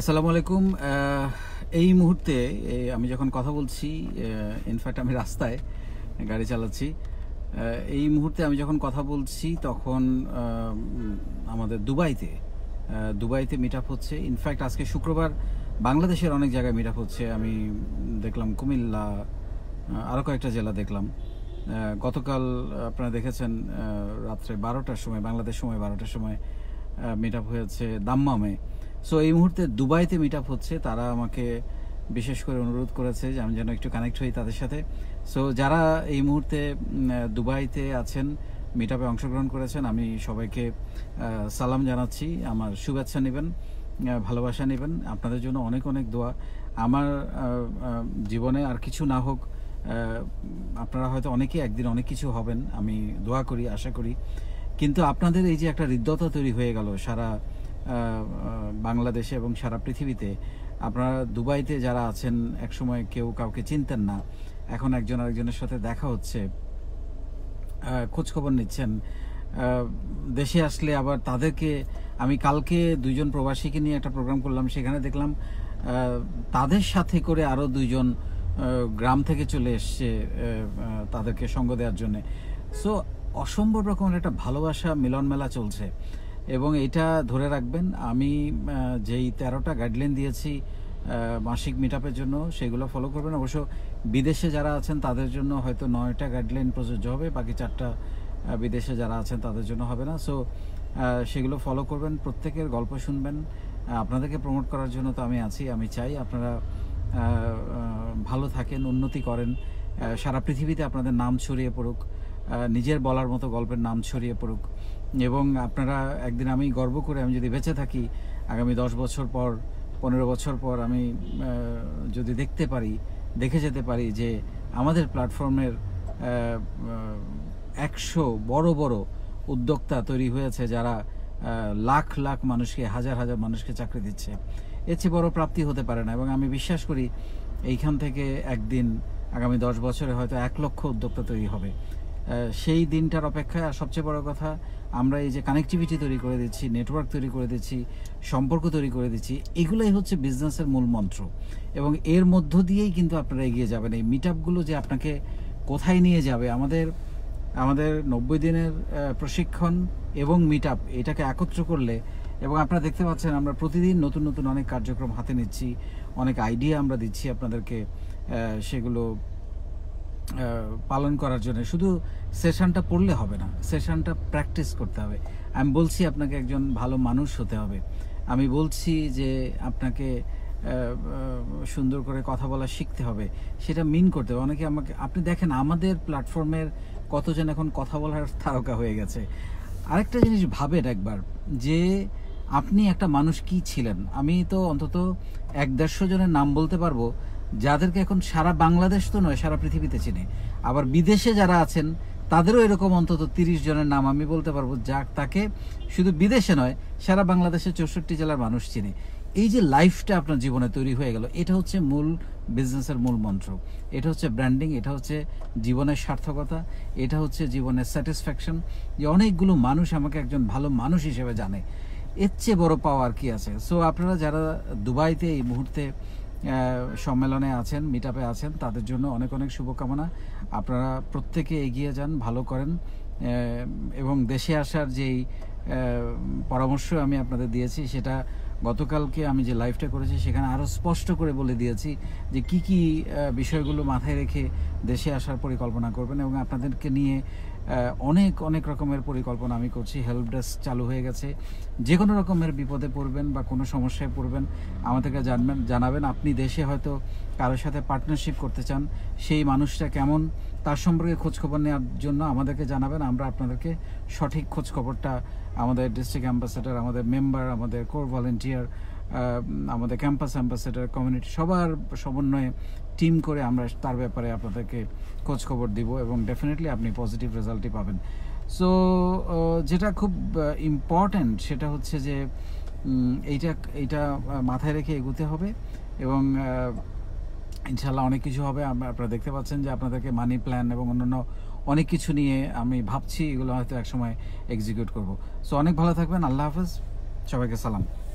আসসালামু আলাইকুম এই মুহূর্তে আমি যখন কথা বলছি ইনফ্যাক্ট আমি রাস্তায় গাড়ি চালাচ্ছি এই মুহূর্তে আমি যখন কথা বলছি তখন আমাদের দুবাইতে দুবাইতে মিট আপ হচ্ছে ইনফ্যাক্ট আজকে শুক্রবার বাংলাদেশের অনেক জায়গায় মিট আপ হচ্ছে আমি দেখলাম কুমিল্লা আরও কয়েকটা জেলা দেখলাম গতকাল আপনারা দেখেছেন রাত্রে বারোটার সময় বাংলাদেশ সময় বারোটার সময় মিট আপ হয়েছে দাম্মামে সো এই মুহূর্তে দুবাইতে মিট আপ হচ্ছে তারা আমাকে বিশেষ করে অনুরোধ করেছে যে আমি যেন একটু কানেক্ট হই তাদের সাথে সো যারা এই মুহূর্তে দুবাইতে আছেন মিট আপে অংশগ্রহণ করেছেন আমি সবাইকে সালাম জানাচ্ছি আমার শুভেচ্ছা নেবেন ভালোবাসা নেবেন আপনাদের জন্য অনেক অনেক দোয়া আমার জীবনে আর কিছু না হোক আপনারা হয়তো অনেকেই একদিন অনেক কিছু হবেন আমি দোয়া করি আশা করি কিন্তু আপনাদের এই যে একটা হৃদ্যতা তৈরি হয়ে গেল সারা বাংলাদেশে এবং সারা পৃথিবীতে আপনারা দুবাইতে যারা আছেন একসময় কেউ কাউকে চিনতেন না এখন একজন আরেকজনের সাথে দেখা হচ্ছে খোঁজখবর নিচ্ছেন দেশে আসলে আবার তাদেরকে আমি কালকে দুজন প্রবাসীকে নিয়ে একটা প্রোগ্রাম করলাম সেখানে দেখলাম তাদের সাথে করে আরও দুইজন গ্রাম থেকে চলে এসছে তাদেরকে সঙ্গ দেওয়ার জন্যে সো অসম্ভব রকমের একটা ভালোবাসা মিলনমেলা চলছে এবং এটা ধরে রাখবেন আমি যেই তেরোটা গাইডলাইন দিয়েছি মাসিক মিট জন্য সেগুলো ফলো করবেন অবশ্য বিদেশে যারা আছেন তাদের জন্য হয়তো নয়টা গাইডলাইন প্রযোজ্য হবে বাকি চারটা বিদেশে যারা আছেন তাদের জন্য হবে না সো সেগুলো ফলো করবেন প্রত্যেকের গল্প শুনবেন আপনাদেরকে প্রমোট করার জন্য তো আমি আছি আমি চাই আপনারা ভালো থাকেন উন্নতি করেন সারা পৃথিবীতে আপনাদের নাম ছড়িয়ে পড়ুক নিজের বলার মতো গল্পের নাম ছড়িয়ে পড়ুক এবং আপনারা একদিন আমি গর্ব করে আমি যদি বেঁচে থাকি আগামী দশ বছর পর পনেরো বছর পর আমি যদি দেখতে পারি দেখে যেতে পারি যে আমাদের প্ল্যাটফর্মের একশো বড় বড় উদ্যোক্তা তৈরি হয়েছে যারা লাখ লাখ মানুষকে হাজার হাজার মানুষকে চাকরি দিচ্ছে এর চেয়ে বড় প্রাপ্তি হতে পারে না এবং আমি বিশ্বাস করি এইখান থেকে একদিন আগামী দশ বছরে হয়তো এক লক্ষ উদ্যোক্তা তৈরি হবে সেই দিনটার অপেক্ষায় আর সবচেয়ে বড় কথা আমরা এই যে কানেকটিভিটি তৈরি করে দিচ্ছি নেটওয়ার্ক তৈরি করে দিচ্ছি সম্পর্ক তৈরি করে দিচ্ছি এগুলোই হচ্ছে বিজনেসের মূল মন্ত্র এবং এর মধ্য দিয়েই কিন্তু আপনারা এগিয়ে যাবেন এই মিট আপগুলো যে আপনাকে কোথায় নিয়ে যাবে আমাদের আমাদের নব্বই দিনের প্রশিক্ষণ এবং মিট আপ এটাকে একত্র করলে এবং আপনারা দেখতে পাচ্ছেন আমরা প্রতিদিন নতুন নতুন অনেক কার্যক্রম হাতে নিচ্ছি অনেক আইডিয়া আমরা দিচ্ছি আপনাদেরকে সেগুলো পালন করার জন্য শুধু সেশনটা পড়লে হবে না সেশনটা প্র্যাকটিস করতে হবে আমি বলছি আপনাকে একজন ভালো মানুষ হতে হবে আমি বলছি যে আপনাকে সুন্দর করে কথা বলা শিখতে হবে সেটা মিন করতে হবে অনেকে আমাকে আপনি দেখেন আমাদের প্ল্যাটফর্মের কতজন এখন কথা বলার তারকা হয়ে গেছে আরেকটা জিনিস ভাবেন একবার যে আপনি একটা মানুষ কি ছিলেন আমি তো অন্তত এক দেড়শো জনের নাম বলতে পারবো যাদেরকে এখন সারা বাংলাদেশ তো নয় সারা পৃথিবীতে চিনে আবার বিদেশে যারা আছেন তাদেরও এরকম অন্তত তিরিশ জনের নাম আমি বলতে পারবো যা তাকে শুধু বিদেশে নয় সারা বাংলাদেশের চৌষট্টি জেলার মানুষ চিনে এই যে লাইফটা আপনার জীবনে তৈরি হয়ে গেল এটা হচ্ছে মূল বিজনেসের মূল মন্ত্র এটা হচ্ছে ব্র্যান্ডিং এটা হচ্ছে জীবনের সার্থকতা এটা হচ্ছে জীবনের স্যাটিসফ্যাকশন যে অনেকগুলো মানুষ আমাকে একজন ভালো মানুষ হিসেবে জানে এর চেয়ে বড় পাওয়ার কি আছে সো আপনারা যারা দুবাইতে এই মুহূর্তে সম্মেলনে আছেন মিট আছেন তাদের জন্য অনেক অনেক শুভকামনা আপনারা প্রত্যেকে এগিয়ে যান ভালো করেন এবং দেশে আসার যেই পরামর্শ আমি আপনাদের দিয়েছি সেটা গতকালকে আমি যে লাইভটা করেছি সেখানে আরও স্পষ্ট করে বলে দিয়েছি যে কি কি বিষয়গুলো মাথায় রেখে দেশে আসার পরিকল্পনা করবেন এবং আপনাদেরকে নিয়ে অনেক অনেক রকমের পরিকল্পনা আমি করছি হেল্প ডেস্ক চালু হয়ে গেছে যে কোনো রকমের বিপদে পড়বেন বা কোনো সমস্যায় পড়বেন আমাদেরকে জানবেন জানাবেন আপনি দেশে হয়তো কারোর সাথে পার্টনারশিপ করতে চান সেই মানুষটা কেমন তার সম্পর্কে খোঁজখবর নেওয়ার জন্য আমাদেরকে জানাবেন আমরা আপনাদেরকে সঠিক খোঁজখবরটা আমাদের ডিস্ট্রিক্ট অ্যাম্বাসেডার আমাদের মেম্বার আমাদের কোর ভলেন্টিয়ার আমাদের ক্যাম্পাস অ্যাম্বাসেডার কমিউনিটি সবার সমন্বয়ে টিম করে আমরা তার ব্যাপারে আপনাদেরকে খোঁজ খবর দিব এবং ডেফিনেটলি আপনি পজিটিভ রেজাল্টই পাবেন সো যেটা খুব ইম্পর্ট্যান্ট সেটা হচ্ছে যে এইটা এইটা মাথায় রেখে এগুতে হবে এবং ইনশাল্লাহ অনেক কিছু হবে আপনারা দেখতে পাচ্ছেন যে আপনাদেরকে মানি প্ল্যান এবং অন্যান্য অনেক কিছু নিয়ে আমি ভাবছি এগুলো হয়তো একসময় এক্সিকিউট করব সো অনেক ভালো থাকবেন আল্লাহ হাফেজ সবাইকে সালাম